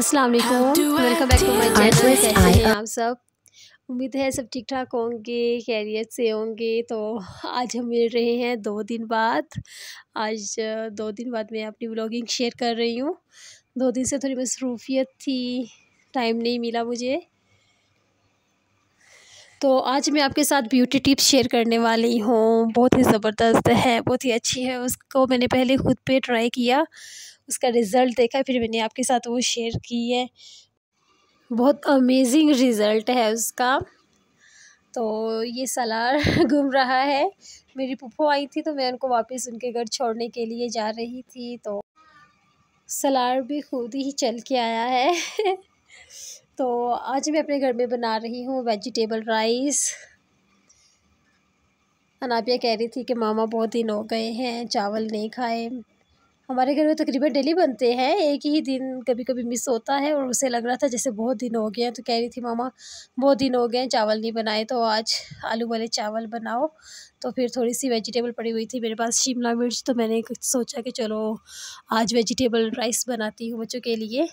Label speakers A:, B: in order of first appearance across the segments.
A: अस्सलाम वालेकुम welcome back to my channel हैं आप सब उम्मीद है सब ठीक ठाक होंगे खैरियत से होंगे तो आज हम मिल रहे हैं दो दिन बाद आज दो दिन बाद मैं अपनी ब्लॉगिंग शेयर कर रही हूँ दो दिन से थोड़ी मसरूफियत थी टाइम नहीं मिला मुझे तो आज मैं आपके साथ ब्यूटी टिप्स शेयर करने वाली हूँ बहुत ही ज़बरदस्त है बहुत ही अच्छी है उसको मैंने पहले खुद पे ट्राई किया उसका रिज़ल्ट देखा फिर मैंने आपके साथ वो शेयर की है बहुत अमेजिंग रिज़ल्ट है उसका तो ये सलार घूम रहा है मेरी पुप्पो आई थी तो मैं उनको वापस उनके घर छोड़ने के लिए जा रही थी तो सलार भी खुद ही चल के आया है तो आज मैं अपने घर में बना रही हूँ वेजिटेबल राइस अनाबिया कह रही थी कि मामा बहुत दिन हो गए हैं चावल नहीं खाए हमारे घर में तकरीबन डेली बनते हैं एक ही दिन कभी कभी मिस होता है और उसे लग रहा था जैसे बहुत दिन हो गए हैं तो कह रही थी मामा बहुत दिन हो गए हैं चावल नहीं बनाए तो आज आलू वाले चावल बनाओ तो फिर थोड़ी सी वेजिटेबल पड़ी हुई थी मेरे पास शिमला मिर्च तो मैंने सोचा कि चलो आज वेजिटेबल राइस बनाती हूँ बच्चों के लिए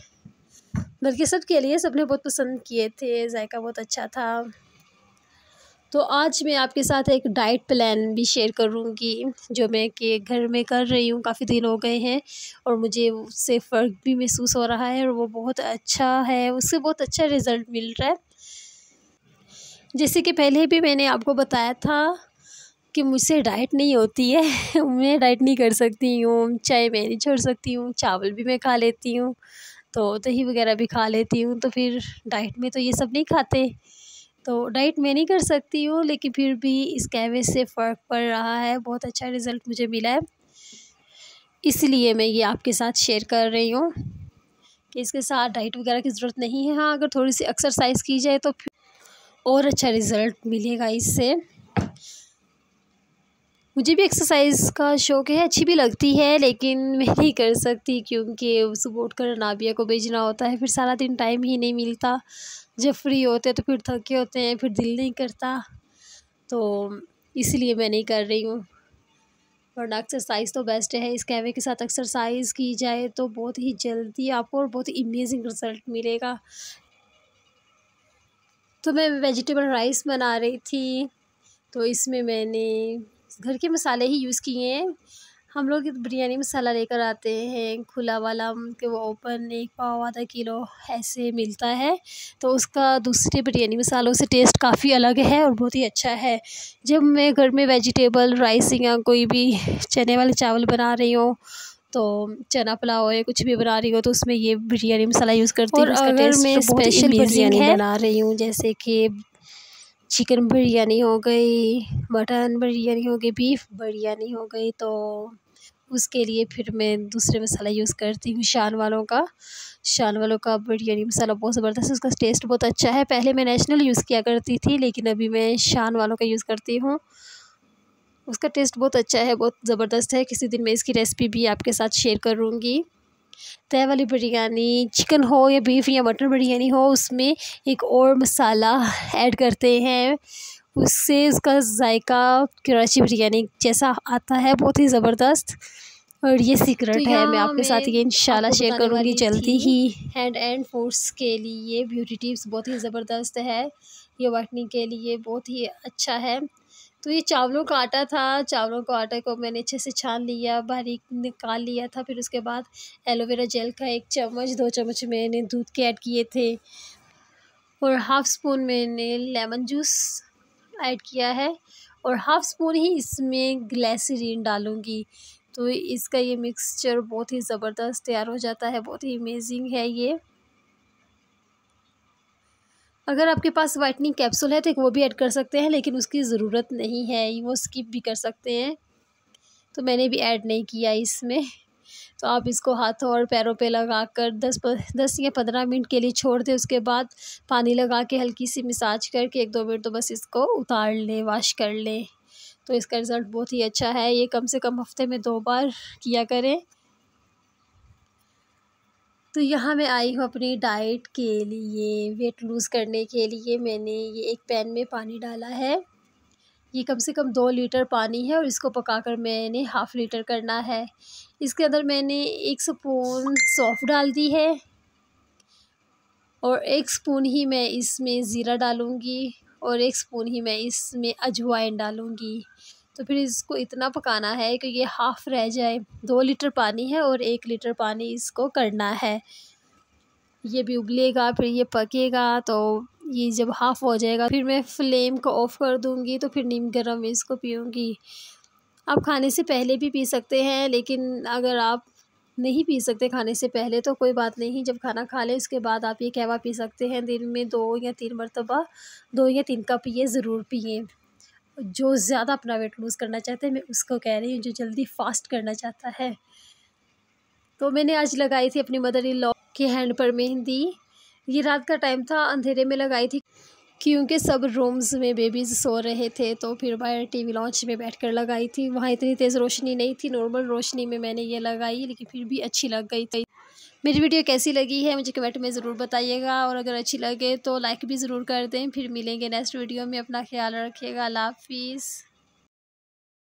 A: बल्कि सब के लिए सबने बहुत पसंद किए थे जायका बहुत अच्छा था तो आज मैं आपके साथ एक डाइट प्लान भी शेयर करूँगी जो मैं कि घर में कर रही हूँ काफ़ी दिन हो गए हैं और मुझे उससे फ़र्क भी महसूस हो रहा है और वो बहुत अच्छा है उससे बहुत अच्छा रिज़ल्ट मिल रहा है जैसे कि पहले भी मैंने आपको बताया था कि मुझसे डाइट नहीं होती है मैं डाइट नहीं कर सकती हूँ चाय मैं नहीं छोड़ सकती हूँ चावल भी मैं खा लेती हूँ तो दही वगैरह भी खा लेती हूँ तो फिर डाइट में तो ये सब नहीं खाते तो डाइट मैं नहीं कर सकती हूँ लेकिन फिर भी इस कैवे से फ़र्क पड़ रहा है बहुत अच्छा रिज़ल्ट मुझे मिला है इसलिए मैं ये आपके साथ शेयर कर रही हूँ कि इसके साथ डाइट वगैरह की ज़रूरत नहीं है हाँ अगर थोड़ी सी एक्सरसाइज की जाए तो और अच्छा रिज़ल्ट मिलेगा इससे मुझे भी एक्सरसाइज का शौक़ है अच्छी भी लगती है लेकिन मैं नहीं कर सकती क्योंकि सुबह उठ कर नाबिया को भेजना होता है फिर सारा दिन टाइम ही नहीं मिलता जब फ्री होते तो फिर थके होते हैं फिर दिल नहीं करता तो इसलिए मैं नहीं कर रही हूँ वरना एक्सरसाइज तो बेस्ट है इस कैवे के साथ एक्सरसाइज की जाए तो बहुत ही जल्दी आपको और बहुत ही अमेजिंग रिज़ल्ट मिलेगा तो मैं वेजिटेबल राइस बना रही थी तो इसमें मैंने घर के मसाले ही यूज़ किए हैं हम लोग बिरयानी मसाला लेकर आते हैं खुला वाला कि वो ओपन एक पाव आधा किलो ऐसे मिलता है तो उसका दूसरे बिरयानी मसालों से टेस्ट काफ़ी अलग है और बहुत ही अच्छा है जब मैं घर में वेजिटेबल राइस या कोई भी चने वाले चावल बना रही हूँ तो चना पुलाव या कुछ भी बना रही हो तो उसमें ये बिरयानी मसाला यूज़ करती हूँ अगर मैं स्पेशल तो बिरयानी बना रही हूँ जैसे कि चिकन बिरयानी हो गई मटन बिरयानी हो गई बीफ बिरयानी हो गई तो उसके लिए फिर मैं दूसरे मसाला यूज़ करती हूँ शान वालों का शान वालों का बिरयानी मसाला बहुत ज़बरदस्त है उसका टेस्ट बहुत अच्छा है पहले मैं नेशनल यूज़ किया करती थी लेकिन अभी मैं शान वालों का यूज़ करती हूँ उसका टेस्ट बहुत अच्छा है बहुत ज़बरदस्त है किसी दिन मैं इसकी रेसिपी भी आपके साथ शेयर करूँगी तय वाली बिरयानी चिकन हो या बीफ या मटन बिरयानी हो उसमें एक और मसाला ऐड करते हैं उससे उसका जायका कराची बिरयानी जैसा आता है बहुत ही ज़बरदस्त और ये सीक्रेट तो है मैं आपके साथ ये इंशाल्लाह शेयर करूँगी जल्दी ही हैंड एंड फोर्स के लिए ब्यूटी टिप्स बहुत ही ज़बरदस्त है ये वाटनी के लिए बहुत ही अच्छा है तो ये चावलों का आटा था चावलों का आटा को मैंने अच्छे से छान लिया बारीक निकाल लिया था फिर उसके बाद एलोवेरा जेल का एक चम्मच दो चम्मच मैंने दूध के ऐड किए थे और हाफ़ स्पून मैंने लेमन जूस ऐड किया है और हाफ़ स्पून ही इसमें ग्लैसरीन डालूँगी तो इसका ये मिक्सचर बहुत ही ज़बरदस्त तैयार हो जाता है बहुत ही अमेजिंग है ये अगर आपके पास वाइटनिंग कैप्सूल है तो वो भी ऐड कर सकते हैं लेकिन उसकी ज़रूरत नहीं है वो स्किप भी कर सकते हैं तो मैंने भी ऐड नहीं किया इसमें तो आप इसको हाथों और पैरों पे लगा कर दस दस या पंद्रह मिनट के लिए छोड़ दें उसके बाद पानी लगा के हल्की सी मिसाज करके एक दो मिनट तो बस इसको उतार लें वाश कर लें तो इसका रिज़ल्ट बहुत ही अच्छा है ये कम से कम हफ्ते में दो बार किया करें तो यहाँ मैं आई हूँ अपनी डाइट के लिए वेट लूज़ करने के लिए मैंने ये एक पैन में पानी डाला है ये कम से कम दो लीटर पानी है और इसको पकाकर मैंने हाफ़ लीटर करना है इसके अंदर मैंने एक स्पून सौफ डाल दी है और एक स्पून ही मैं इसमें ज़ीरा डालूँगी और एक स्पून ही मैं इसमें अजवाइन डालूँगी तो फिर इसको इतना पकाना है कि ये हाफ़ रह जाए दो लीटर पानी है और एक लीटर पानी इसको करना है ये भी उबलेगा फिर ये पकेगा तो ये जब हाफ़ हो जाएगा फिर मैं फ्लेम को ऑफ़ कर दूँगी तो फिर नीम गर्म इसको पीऊँगी आप खाने से पहले भी पी सकते हैं लेकिन अगर आप नहीं पी सकते खाने से पहले तो कोई बात नहीं जब खाना खा लें उसके बाद आप ये कहवा पी सकते हैं दिन में दो या तीन मरतबा दो या तीन कप ये ज़रूर पिए जो ज़्यादा अपना वेट लूज़ करना चाहता है मैं उसको कह रही हूँ जो जल्दी फास्ट करना चाहता है तो मैंने आज लगाई थी अपनी मदर इन लॉ के हैंड पर मेहंदी ये रात का टाइम था अंधेरे में लगाई थी क्योंकि सब रूम्स में बेबीज़ सो रहे थे तो फिर बाहर टीवी लॉन्च में बैठकर लगाई थी वहाँ इतनी तेज़ रोशनी नहीं थी नॉर्मल रोशनी में मैंने ये लगाई लेकिन फिर भी अच्छी लग गई थी मेरी वीडियो कैसी लगी है मुझे कमेंट में ज़रूर बताइएगा और अगर अच्छी लगे तो लाइक भी ज़रूर कर दें फिर मिलेंगे नेक्स्ट वीडियो में अपना ख्याल रखिएगा अल्लाह हाफिज़